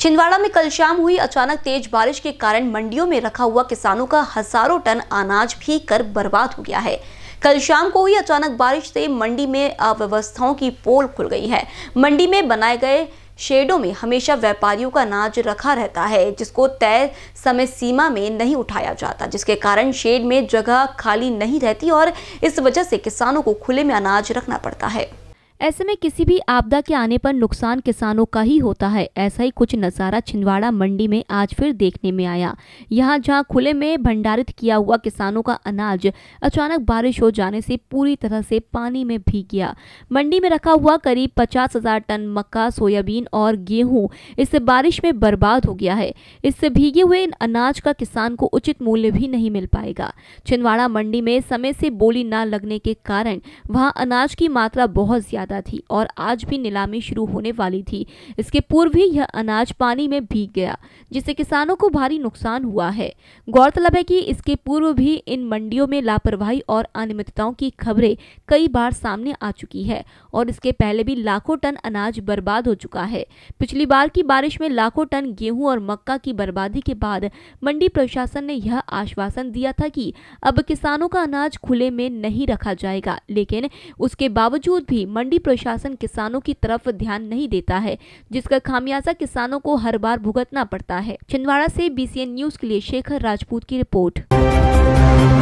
छिंदवाड़ा में कल शाम हुई अचानक तेज बारिश के कारण मंडियों में रखा हुआ किसानों का हजारों टन अनाज भी कर बर्बाद हो गया है कल शाम को हुई अचानक बारिश से मंडी में अव्यवस्थाओं की पोल खुल गई है मंडी में बनाए गए शेडों में हमेशा व्यापारियों का अनाज रखा रहता है जिसको तय समय सीमा में नहीं उठाया जाता जिसके कारण शेड में जगह खाली नहीं रहती और इस वजह से किसानों को खुले में अनाज रखना पड़ता है ऐसे में किसी भी आपदा के आने पर नुकसान किसानों का ही होता है ऐसा ही कुछ नज़ारा छिंदवाड़ा मंडी में आज फिर देखने में आया यहाँ जहाँ खुले में भंडारित किया हुआ किसानों का अनाज अचानक बारिश हो जाने से पूरी तरह से पानी में भीग गया मंडी में रखा हुआ करीब पचास हजार टन मक्का सोयाबीन और गेहूं इससे बारिश में बर्बाद हो गया है इससे भीगे हुए इन अनाज का किसान को उचित मूल्य भी नहीं मिल पाएगा छिंदवाड़ा मंडी में समय से बोली न लगने के कारण वहाँ अनाज की मात्रा बहुत ज्यादा ज़्यादा थी और आज भी नीलामी शुरू होने वाली थी इसके पूर्व ही यह अनाज पानी में भीग गया जिससे किसानों को भारी नुकसान हुआ है गौरतलब है कि इसके पूर्व भी इन मंडियों में लापरवाही और अनियमितताओं की खबरें कई बार सामने आ चुकी है और इसके पहले भी लाखों टन अनाज बर्बाद हो चुका है पिछली बार की बारिश में लाखों टन गेहूं और मक्का की बर्बादी के बाद मंडी प्रशासन ने यह आश्वासन दिया था कि अब किसानों का अनाज खुले में नहीं रखा जाएगा लेकिन उसके बावजूद भी मंडी प्रशासन किसानों की तरफ ध्यान नहीं देता है जिसका खामियाजा किसानों को हर बार भुगतना पड़ता है छिंदवाड़ा से बीसीएन न्यूज के लिए शेखर राजपूत की रिपोर्ट